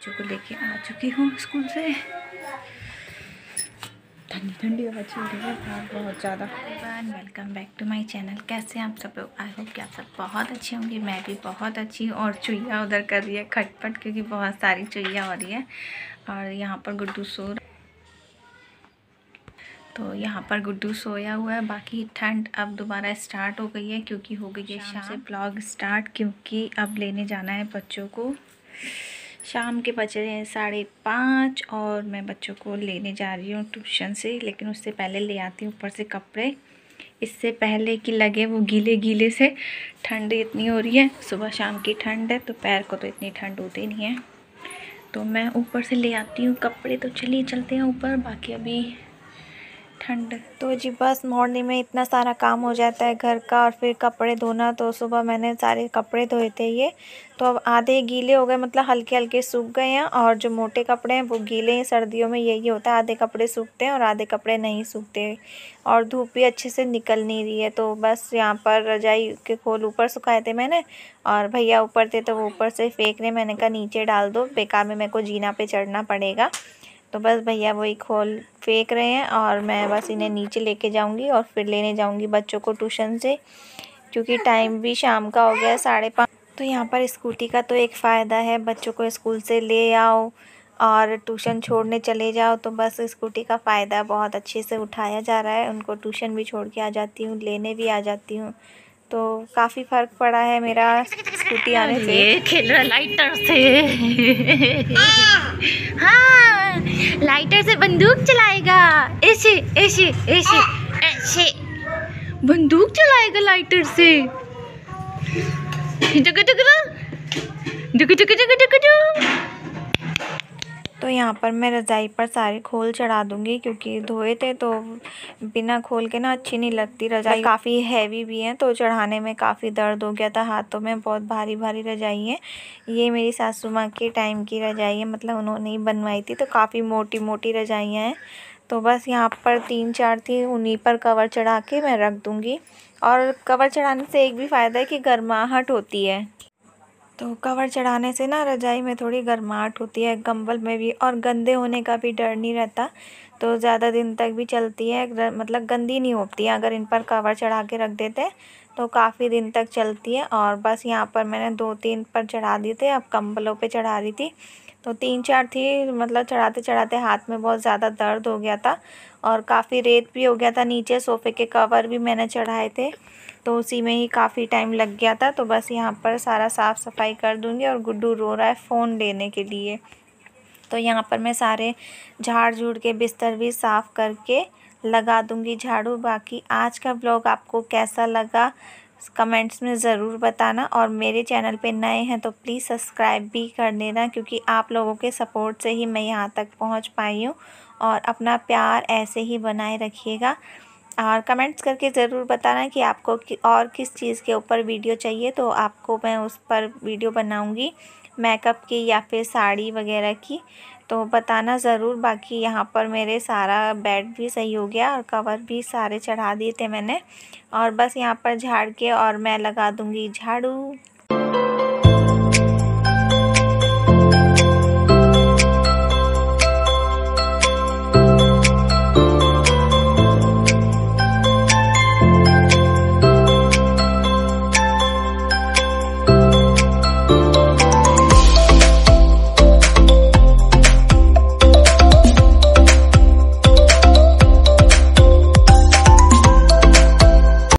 बच्चों को लेके आ चुकी हूँ स्कूल से ठंडी ठंडी हवा चल रही है बाहर बहुत ज़्यादा welcome back to my channel कैसे आप सब लोग आई होप कि आप सब बहुत अच्छे होंगे मैं भी बहुत अच्छी हूँ और चुईया उधर कर रही है खटपट क्योंकि बहुत सारी चुईया हो रही है और यहाँ पर गुड्डू सो तो यहाँ पर गुड्डू सोया हुआ है बाकी ठंड अब दोबारा स्टार्ट हो गई है क्योंकि हो गई है शाम से ब्लॉग स्टार्ट क्योंकि अब लेने जाना है बच्चों को शाम के बज रहे हैं साढ़े पाँच और मैं बच्चों को लेने जा रही हूँ ट्यूशन से लेकिन उससे पहले ले आती हूँ ऊपर से कपड़े इससे पहले कि लगे वो गीले गीले से ठंड इतनी हो रही है सुबह शाम की ठंड है तो पैर को तो इतनी ठंड होती नहीं है तो मैं ऊपर से ले आती हूँ कपड़े तो चलिए चलते हैं ऊपर बाकी अभी ठंड तो जी बस मॉर्निंग में इतना सारा काम हो जाता है घर का और फिर कपड़े धोना तो सुबह मैंने सारे कपड़े धोए थे ये तो अब आधे गीले हो गए मतलब हल्के हल्के सूख गए हैं और जो मोटे कपड़े हैं वो गीले हैं सर्दियों में यही होता है आधे कपड़े सूखते हैं और आधे कपड़े नहीं सूखते और धूप भी अच्छे से निकल नहीं रही है तो बस यहाँ पर रजाई के खोल ऊपर सुखाए थे मैंने और भैया ऊपर थे तो वो ऊपर से फेंक रहे मैंने कहा नीचे डाल दो बेकार में मेरे को जीना पे चढ़ना पड़ेगा तो बस भैया वही खोल फेंक रहे हैं और मैं बस इन्हें नीचे लेके जाऊंगी और फिर लेने जाऊंगी बच्चों को ट्यूशन से क्योंकि टाइम भी शाम का हो गया साढ़े पाँच तो यहाँ पर स्कूटी का तो एक फ़ायदा है बच्चों को स्कूल से ले आओ और ट्यूशन छोड़ने चले जाओ तो बस स्कूटी का फ़ायदा बहुत अच्छे से उठाया जा रहा है उनको ट्यूशन भी छोड़ के आ जाती हूँ लेने भी आ जाती हूँ तो काफ़ी फ़र्क पड़ा है मेरा स्कूटी आने से खेल रहा लाइटर से हाँ, हाँ। लाइटर से बंदूक चलाएगा ऐसे ऐसे ऐसे ऐसे बंदूक चलाएगा लाइटर से जगह जगह जगह जगह यहाँ पर मैं रज़ाई पर सारे खोल चढ़ा दूँगी क्योंकि धोए थे तो बिना खोल के ना अच्छी नहीं लगती रज़ाई काफ़ी हैवी भी हैं तो चढ़ाने में काफ़ी दर्द हो गया था हाथों में बहुत भारी भारी रजाई हैं ये मेरी सासू माँ के टाइम की रजाई है मतलब उन्होंने ही बनवाई थी तो काफ़ी मोटी मोटी रजाइयाँ हैं तो बस यहाँ पर तीन चार थी उन्हीं पर कवर चढ़ा के मैं रख दूँगी और कवर चढ़ाने से एक भी फ़ायदा है कि गर्माहट होती है तो कवर चढ़ाने से ना रजाई में थोड़ी गर्माहट होती है कंबल में भी और गंदे होने का भी डर नहीं रहता तो ज़्यादा दिन तक भी चलती है मतलब गंदी नहीं होती है अगर इन पर कवर चढ़ा के रख देते हैं तो काफ़ी दिन तक चलती है और बस यहाँ पर मैंने दो तीन पर चढ़ा दिए थे अब कंबलों पे चढ़ा रही थी तो तीन चार थी मतलब चढ़ाते चढ़ाते हाथ में बहुत ज़्यादा दर्द हो गया था और काफ़ी रेत भी हो गया था नीचे सोफ़े के कवर भी मैंने चढ़ाए थे तो उसी में ही काफ़ी टाइम लग गया था तो बस यहाँ पर सारा साफ़ सफाई कर दूँगी और गुड्डू रो रहा है फ़ोन लेने के लिए तो यहाँ पर मैं सारे झाड़ झूड़ के बिस्तर भी साफ़ करके लगा दूँगी झाड़ू बाकी आज का ब्लॉग आपको कैसा लगा कमेंट्स में ज़रूर बताना और मेरे चैनल पे नए हैं तो प्लीज़ सब्सक्राइब भी कर देना क्योंकि आप लोगों के सपोर्ट से ही मैं यहाँ तक पहुँच पाई हूँ और अपना प्यार ऐसे ही बनाए रखिएगा और हाँ, कमेंट्स करके ज़रूर बताना कि आपको कि और किस चीज़ के ऊपर वीडियो चाहिए तो आपको मैं उस पर वीडियो बनाऊँगी मेकअप की या फिर साड़ी वगैरह की तो बताना ज़रूर बाकी यहाँ पर मेरे सारा बेड भी सही हो गया और कवर भी सारे चढ़ा दिए थे मैंने और बस यहाँ पर झाड़ के और मैं लगा दूँगी झाड़ू